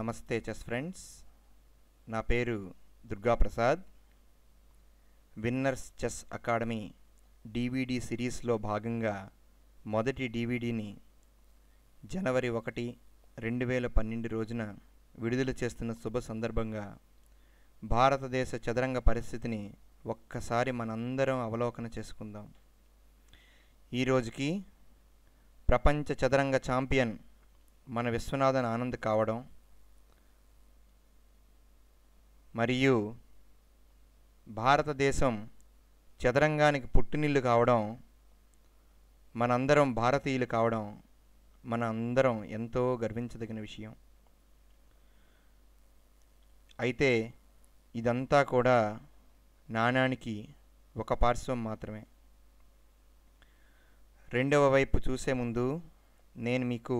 నమస్తే chess friends నా పేరు Durgaprasad winners chess academy DVD సిరీస్లో భాగంగా మొదటి డివిడిని జనవరి ఒకటి రెండు వేల పన్నెండు రోజున విడుదల చేస్తున్న శుభ సందర్భంగా భారతదేశ చదరంగ పరిస్థితిని ఒక్కసారి మనందరం అవలోకన చేసుకుందాం ఈరోజుకి ప్రపంచ చదరంగ ఛాంపియన్ మన విశ్వనాథన్ ఆనంద్ కావడం మరియు భారతదేశం చదరంగానికి పుట్టినిల్లు కావడం మనందరం భారతీయులు కావడం మన అందరం ఎంతో గర్వించదగిన విషయం అయితే ఇదంతా కూడా నాణానికి ఒక పార్శ్వం మాత్రమే రెండవ వైపు చూసే ముందు నేను మీకు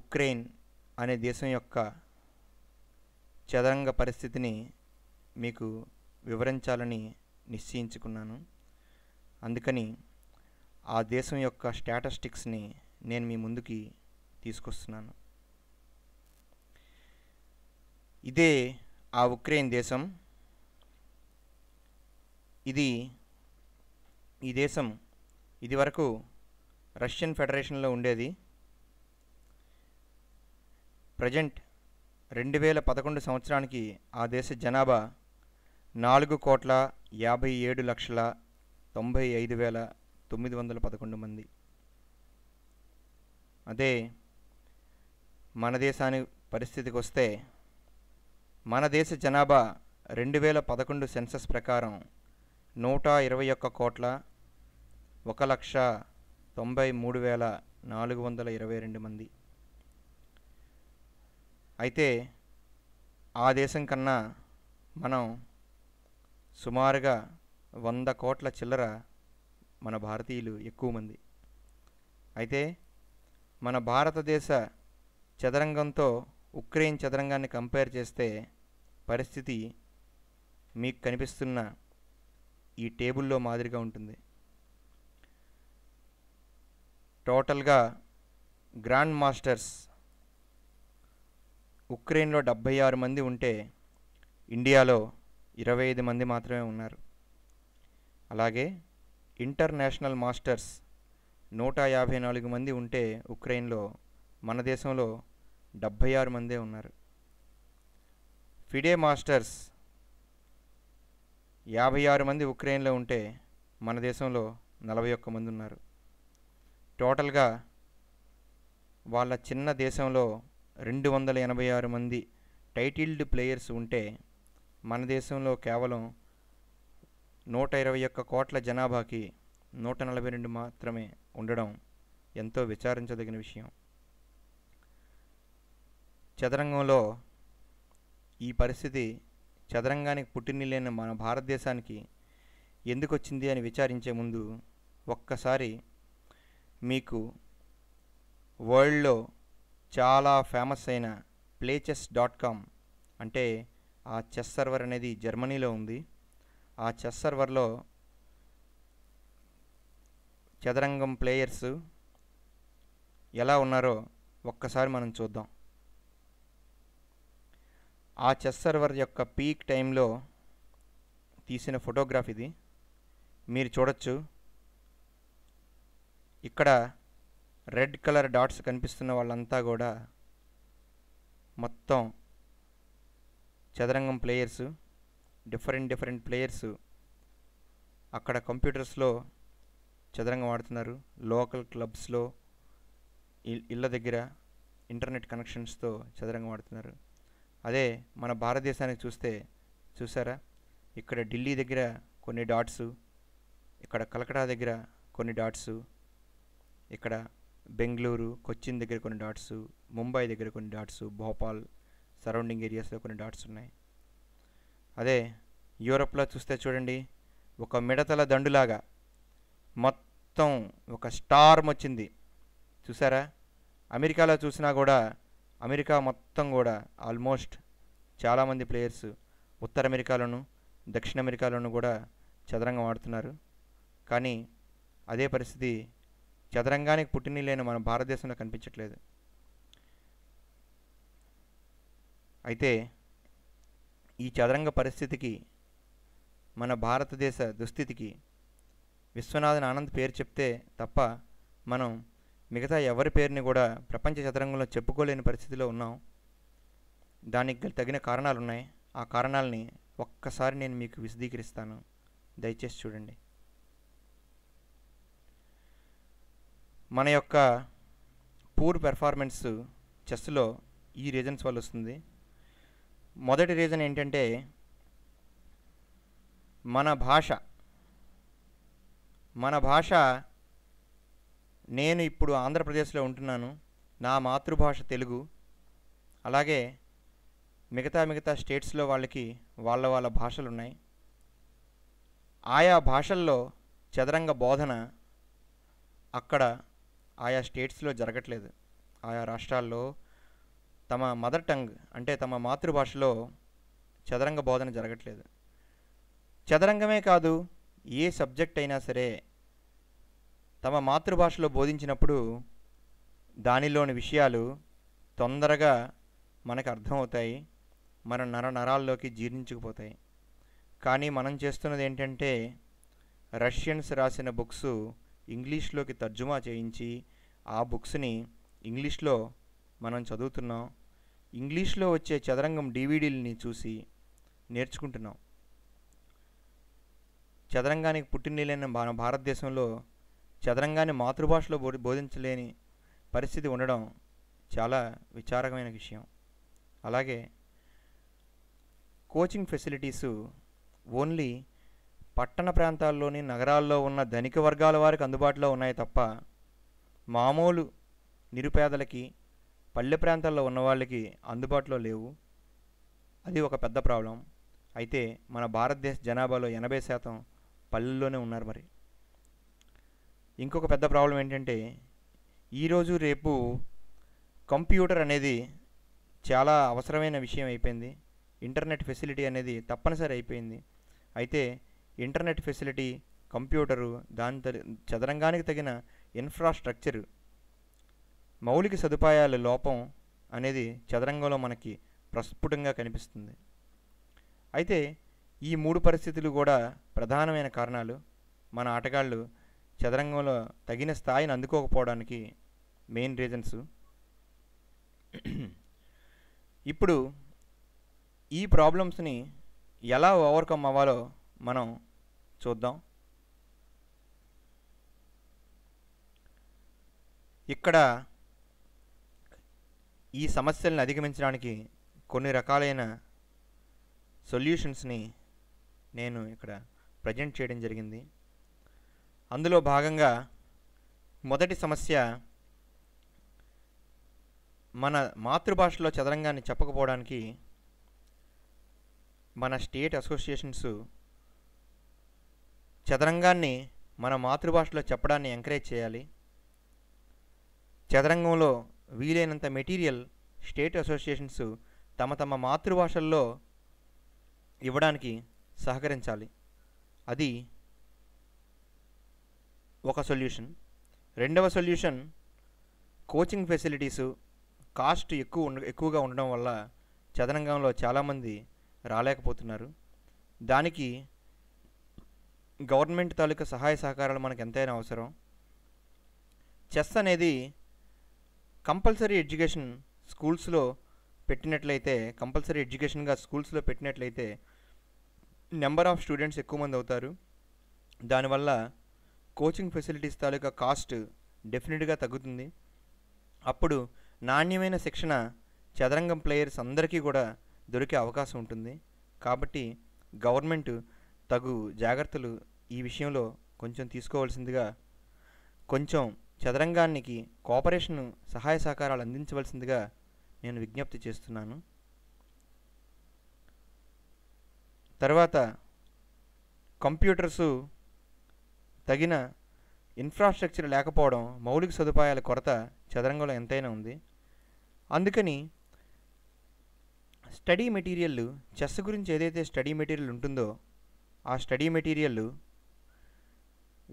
ఉక్రెయిన్ అనే దేశం యొక్క చదరంగ పరిస్థితిని మీకు వివరించాలని నిశ్చయించుకున్నాను అందుకని ఆ దేశం యొక్క స్టాటస్టిక్స్ని నేను మీ ముందుకి తీసుకొస్తున్నాను ఇదే ఆ ఉక్రెయిన్ దేశం ఇది ఈ దేశం ఇది వరకు రష్యన్ ఫెడరేషన్లో ఉండేది ప్రజెంట్ రెండు వేల పదకొండు సంవత్సరానికి ఆ దేశ జనాభా నాలుగు కోట్ల యాభై ఏడు లక్షల తొంభై ఐదు వేల తొమ్మిది వందల పదకొండు మంది అదే మన దేశాని పరిస్థితికి వస్తే మన దేశ జనాభా రెండు వేల పదకొండు సెన్సస్ ప్రకారం నూట ఇరవై ఒక్క కోట్ల ఒక లక్ష తొంభై మూడు వేల నాలుగు వందల ఇరవై రెండు మంది అయితే ఆ దేశం కన్నా మనం సుమారుగా వంద కోట్ల చిల్లర మన భారతీయులు ఎక్కువ మంది అయితే మన భారతదేశ చదరంగంతో ఉక్రెయిన్ చదరంగాన్ని కంపేర్ చేస్తే పరిస్థితి మీకు కనిపిస్తున్న ఈ టేబుల్లో మాదిరిగా ఉంటుంది టోటల్గా గ్రాండ్ మాస్టర్స్ ఉక్రెయిన్లో డెబ్భై ఆరు మంది ఉంటే ఇండియాలో ఇరవై ఐదు మంది మాత్రమే ఉన్నారు అలాగే ఇంటర్నేషనల్ మాస్టర్స్ నూట యాభై నాలుగు మంది ఉంటే ఉక్రెయిన్లో మన దేశంలో డెబ్భై ఆరు మందే ఉన్నారు ఫిడే మాస్టర్స్ యాభై ఆరు మంది ఉక్రెయిన్లో ఉంటే మన దేశంలో నలభై ఒక్క మంది ఉన్నారు టోటల్గా వాళ్ళ చిన్న దేశంలో రెండు వందల ఎనభై ఆరు మంది టైటిల్డ్ ప్లేయర్స్ ఉంటే మన దేశంలో కేవలం నూట ఇరవై ఒక్క కోట్ల జనాభాకి నూట నలభై రెండు మాత్రమే ఉండడం ఎంతో విచారించదగిన విషయం చదరంగంలో ఈ పరిస్థితి చదరంగానికి పుట్టినిల్లేని మన భారతదేశానికి ఎందుకు వచ్చింది అని విచారించే ముందు ఒక్కసారి మీకు వరల్డ్లో చాలా ఫేమస్ అయిన ప్లే చెస్ డాట్ కామ్ అంటే ఆ చెస్ సర్వర్ అనేది జర్మనీలో ఉంది ఆ చెస్ సర్వర్లో చదరంగం ప్లేయర్స్ ఎలా ఉన్నారో ఒక్కసారి మనం చూద్దాం ఆ చెస్ సర్వర్ యొక్క పీక్ టైంలో తీసిన ఫోటోగ్రాఫ్ ఇది మీరు చూడొచ్చు ఇక్కడ రెడ్ కలర్ డాట్స్ కనిపిస్తున్న వాళ్ళంతా కూడా మొత్తం చదరంగం ప్లేయర్స్ డిఫరెంట్ డిఫరెంట్ ప్లేయర్స్ అక్కడ కంప్యూటర్స్లో చదరంగం ఆడుతున్నారు లోకల్ క్లబ్స్లో ఇళ్ళ దగ్గర ఇంటర్నెట్ కనెక్షన్స్తో చదరంగం ఆడుతున్నారు అదే మన భారతదేశానికి చూస్తే చూసారా ఇక్కడ ఢిల్లీ దగ్గర కొన్ని డాట్స్ ఇక్కడ కలకటా దగ్గర కొన్ని డాట్స్ ఇక్కడ బెంగళూరు కొచ్చిన్ దగ్గర కొన్ని డాట్స్ ముంబై దగ్గర కొన్ని డాట్స్ భోపాల్ సరౌండింగ్ ఏరియాస్లో కొన్ని డాట్స్ ఉన్నాయి అదే యూరప్లో చూస్తే చూడండి ఒక మిడతల దండులాగా మొత్తం ఒక స్టార్ వచ్చింది చూసారా అమెరికాలో చూసినా కూడా అమెరికా మొత్తం కూడా ఆల్మోస్ట్ చాలామంది ప్లేయర్స్ ఉత్తర అమెరికాలోను దక్షిణ అమెరికాలోను కూడా చదరంగం ఆడుతున్నారు కానీ అదే పరిస్థితి చదరంగానికి పుట్టిని లేని మన భారతదేశంలో కనిపించట్లేదు అయితే ఈ చదరంగ పరిస్థితికి మన భారతదేశ దుస్థితికి విశ్వనాథన్ ఆనంద్ పేరు చెప్తే తప్ప మనం మిగతా ఎవరి పేరుని కూడా ప్రపంచ చదరంగంలో చెప్పుకోలేని పరిస్థితిలో ఉన్నాం దానికి తగిన కారణాలు ఉన్నాయి ఆ కారణాలని ఒక్కసారి నేను మీకు విశదీకరిస్తాను దయచేసి చూడండి మన యొక్క పూర్ పెర్ఫార్మెన్స్ చెస్లో ఈ రీజన్స్ వల్ల వస్తుంది మొదటి రీజన్ ఏంటంటే మన భాష మన భాష నేను ఇప్పుడు ఆంధ్రప్రదేశ్లో ఉంటున్నాను నా మాతృభాష తెలుగు అలాగే మిగతా మిగతా స్టేట్స్లో వాళ్ళకి వాళ్ళ వాళ్ళ భాషలు ఉన్నాయి ఆయా భాషల్లో చదరంగ బోధన అక్కడ ఆయా స్టేట్స్లో జరగట్లేదు ఆయా రాష్ట్రాల్లో తమ మదర్ టంగ్ అంటే తమ మాతృభాషలో చదరంగ బోధన జరగట్లేదు చదరంగమే కాదు ఏ సబ్జెక్ట్ అయినా సరే తమ మాతృభాషలో బోధించినప్పుడు దానిలోని విషయాలు తొందరగా మనకు అర్థమవుతాయి మన నర నరాల్లోకి జీర్ణించుకుపోతాయి కానీ మనం చేస్తున్నది ఏంటంటే రష్యన్స్ రాసిన బుక్స్ ఇంగ్లీష్లోకి తర్జుమా చేయించి ఆ బుక్స్ని ఇంగ్లీష్లో మనం చదువుతున్నాం ఇంగ్లీష్లో వచ్చే చదరంగం డివిడీలని చూసి నేర్చుకుంటున్నాం చదరంగానికి పుట్టినీళ్ళైన మన భారతదేశంలో చదరంగాన్ని మాతృభాషలో బో బోధించలేని పరిస్థితి ఉండడం చాలా విచారకమైన విషయం అలాగే కోచింగ్ ఫెసిలిటీసు ఓన్లీ పట్టణ ప్రాంతాల్లోని నగరాల్లో ఉన్న ధనిక వర్గాల వారికి అందుబాటులో ఉన్నాయి తప్ప మామూలు నిరుపేదలకి పల్లె ప్రాంతాల్లో ఉన్న వాళ్ళకి అందుబాటులో లేవు అది ఒక పెద్ద ప్రాబ్లం అయితే మన భారతదేశ జనాభాలో ఎనభై శాతం పల్లెల్లోనే ఉన్నారు మరి ఇంకొక పెద్ద ప్రాబ్లం ఏంటంటే ఈరోజు రేపు కంప్యూటర్ అనేది చాలా అవసరమైన విషయం అయిపోయింది ఇంటర్నెట్ ఫెసిలిటీ అనేది తప్పనిసరి అయిపోయింది అయితే ఇంటర్నెట్ ఫెసిలిటీ కంప్యూటరు దాని చదరంగానికి తగిన ఇన్ఫ్రాస్ట్రక్చరు మౌలిక సదుపాయాల లోపం అనేది చదరంగంలో మనకి ప్రస్ఫుటంగా కనిపిస్తుంది అయితే ఈ మూడు పరిస్థితులు కూడా ప్రధానమైన కారణాలు మన ఆటగాళ్ళు చదరంగంలో తగిన స్థాయిని అందుకోకపోవడానికి మెయిన్ రీజన్స్ ఇప్పుడు ఈ ప్రాబ్లమ్స్ని ఎలా ఓవర్కమ్ అవ్వాలో మనం చూద్దాం ఇక్కడ ఈ సమస్యలను అధిగమించడానికి కొన్ని రకాలైన సొల్యూషన్స్ని నేను ఇక్కడ ప్రజెంట్ చేయడం జరిగింది అందులో భాగంగా మొదటి సమస్య మన మాతృభాషలో చదరంగాన్ని చెప్పకపోవడానికి మన స్టేట్ అసోసియేషన్స్ చదరంగాన్ని మన మాతృభాషలో చెప్పడాన్ని ఎంకరేజ్ చేయాలి చదరంగంలో వీలైనంత మెటీరియల్ స్టేట్ అసోసియేషన్స్ తమ తమ మాతృభాషల్లో ఇవ్వడానికి సహకరించాలి అది ఒక సొల్యూషన్ రెండవ సొల్యూషన్ కోచింగ్ ఫెసిలిటీసు కాస్ట్ ఎక్కువ ఎక్కువగా ఉండడం వల్ల చదరంగంలో చాలామంది రాలేకపోతున్నారు దానికి గవర్నమెంట్ తాలూకా సహాయ సహకారాలు మనకు ఎంతైనా అవసరం చెస్ అనేది కంపల్సరీ ఎడ్యుకేషన్ స్కూల్స్లో పెట్టినట్లయితే కంపల్సరీ ఎడ్యుకేషన్గా స్కూల్స్లో పెట్టినట్లయితే నెంబర్ ఆఫ్ స్టూడెంట్స్ ఎక్కువ మంది అవుతారు దానివల్ల కోచింగ్ ఫెసిలిటీస్ తాలూకా కాస్ట్ డెఫినెట్గా తగ్గుతుంది అప్పుడు నాణ్యమైన శిక్షణ చదరంగం ప్లేయర్స్ అందరికీ కూడా దొరికే అవకాశం ఉంటుంది కాబట్టి గవర్నమెంట్ తగు జాగ్రత్తలు ఈ విషయంలో కొంచెం తీసుకోవాల్సిందిగా కొంచెం చదరంగానికి కోఆపరేషన్ సహాయ సహకారాలు అందించవలసిందిగా నేను విజ్ఞప్తి చేస్తున్నాను తర్వాత కంప్యూటర్సు తగిన ఇన్ఫ్రాస్ట్రక్చర్ లేకపోవడం మౌలిక సదుపాయాల కొరత చదరంగంలో ఎంతైనా ఉంది అందుకని స్టడీ మెటీరియల్ చెస్ గురించి ఏదైతే స్టడీ మెటీరియల్ ఉంటుందో ఆ స్టడీ మెటీరియల్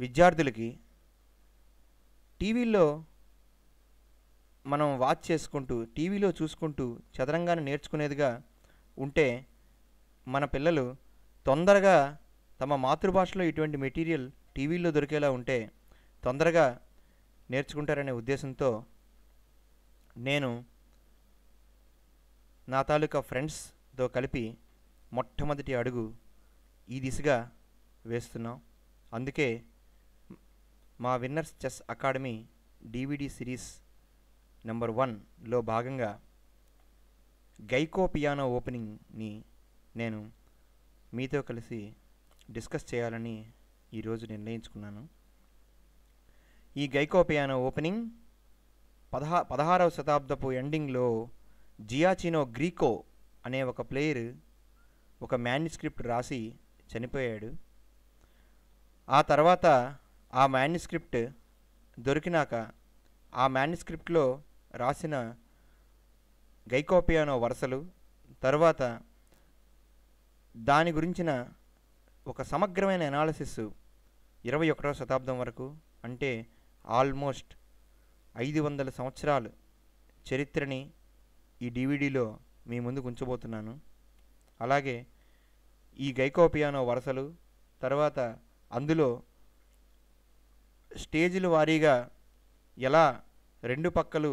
విద్యార్థులకి టీవీలో మనం వాచ్ చేసుకుంటూ టీవీలో చూసుకుంటూ చదరంగాన్ని నేర్చుకునేదిగా ఉంటే మన పిల్లలు తొందరగా తమ మాతృభాషలో ఇటువంటి మెటీరియల్ టీవీలో దొరికేలా ఉంటే తొందరగా నేర్చుకుంటారనే ఉద్దేశంతో నేను నా తాలూకా ఫ్రెండ్స్తో కలిపి మొట్టమొదటి అడుగు ఈ దిశగా వేస్తున్నాం అందుకే మా winners chess academy DVD series number వన్లో భాగంగా గైకో పియానో ఓపెనింగ్ని నేను మీతో కలిసి డిస్కస్ చేయాలని ఈరోజు నిర్ణయించుకున్నాను ఈ గైకో పియానో ఓపెనింగ్ పదహా పదహారవ శతాబ్దపు ఎండింగ్లో జియాచినో గ్రీకో అనే ఒక ప్లేయర్ ఒక మ్యాన్యుస్క్రిప్ట్ రాసి చనిపోయాడు ఆ తర్వాత ఆ మాన్యుస్క్రిప్ట్ దొరికినాక ఆ మాన్యుస్క్రిప్ట్లో రాసిన గైకోపియానో వరసలు తర్వాత దాని గురించిన ఒక సమగ్రమైన ఎనాలిసిస్ ఇరవై ఒకటవ శతాబ్దం వరకు అంటే ఆల్మోస్ట్ ఐదు వందల సంవత్సరాలు చరిత్రని ఈ డివిడీలో మీ ముందుకు ఉంచబోతున్నాను అలాగే ఈ గైకో పియానో వరసలు తర్వాత అందులో స్టేజీల వారీగా ఎలా రెండు పక్కలు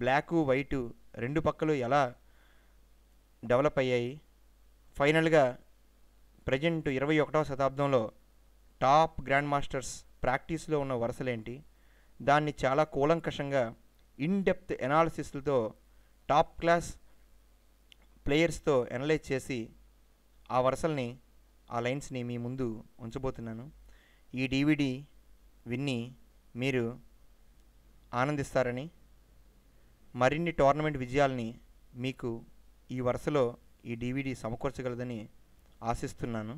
బ్లాకు వైటు రెండు పక్కలు ఎలా డెవలప్ అయ్యాయి ఫైనల్గా ప్రజెంట్ ఇరవై ఒకటవ శతాబ్దంలో టాప్ గ్రాండ్ మాస్టర్స్ ప్రాక్టీస్లో ఉన్న వరుసలేంటి దాన్ని చాలా కూలంకషంగా ఇన్ డెప్త్ ఎనాలిసిస్లతో టాప్ క్లాస్ ప్లేయర్స్తో ఎనలైజ్ చేసి ఆ వరుసల్ని ఆ లైన్స్ని మీ ముందు ఉంచబోతున్నాను ఈ డివిడి విన్ని మీరు ఆనందిస్తారని మరిన్ని టోర్నమెంట్ విజయాల్ని మీకు ఈ వరుసలో ఈ డివిడి సమకూర్చగలదని ఆశిస్తున్నాను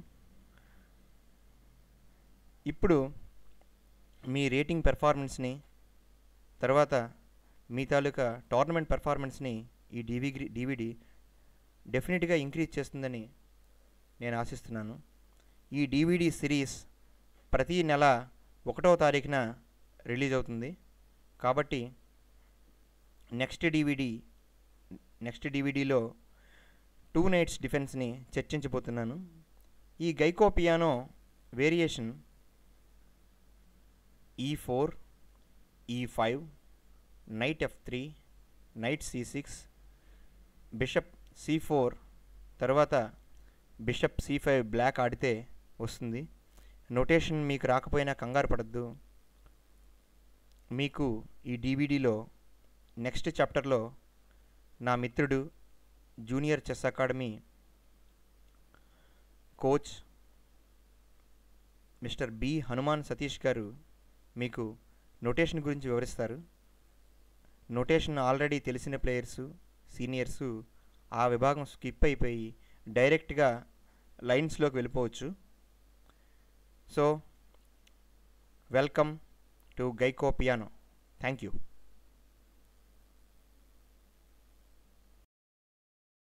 ఇప్పుడు మీ రేటింగ్ పెర్ఫార్మెన్స్ని తర్వాత మీ తాలూకా టోర్నమెంట్ పెర్ఫార్మెన్స్ని ఈ డివి డివిడి డెఫినెట్గా ఇంక్రీజ్ చేస్తుందని నేను ఆశిస్తున్నాను ఈ డివిడి సిరీస్ ప్రతీ నెల ఒకటో తారీఖున రిలీజ్ అవుతుంది కాబట్టి నెక్స్ట్ డివిడి నెక్స్ట్ డివిడిలో టూ నైట్స్ డిఫెన్స్ని చర్చించబోతున్నాను ఈ Giuoco piano variation e four e five knight f three knight c six bishop c four తర్వాత బిషప్ సి ఫైవ్ బ్లాక్ ఆడితే వస్తుంది నోటేషన్ మీకు రాకపోయినా కంగారు పడద్దు మీకు ఈ డీవీడీలో నెక్స్ట్ చాప్టర్లో నా మిత్రుడు junior chess academy coach mister B Hanuman Satish garu మీకు నోటేషన్ గురించి వివరిస్తారు నోటేషన్ ఆల్రెడీ తెలిసిన ప్లేయర్సు సీనియర్సు ఆ విభాగం స్కిప్ అయిపోయి డైరెక్ట్గా లైన్స్లోకి వెళ్ళిపోవచ్చు so welcome to Giuoco piano thank you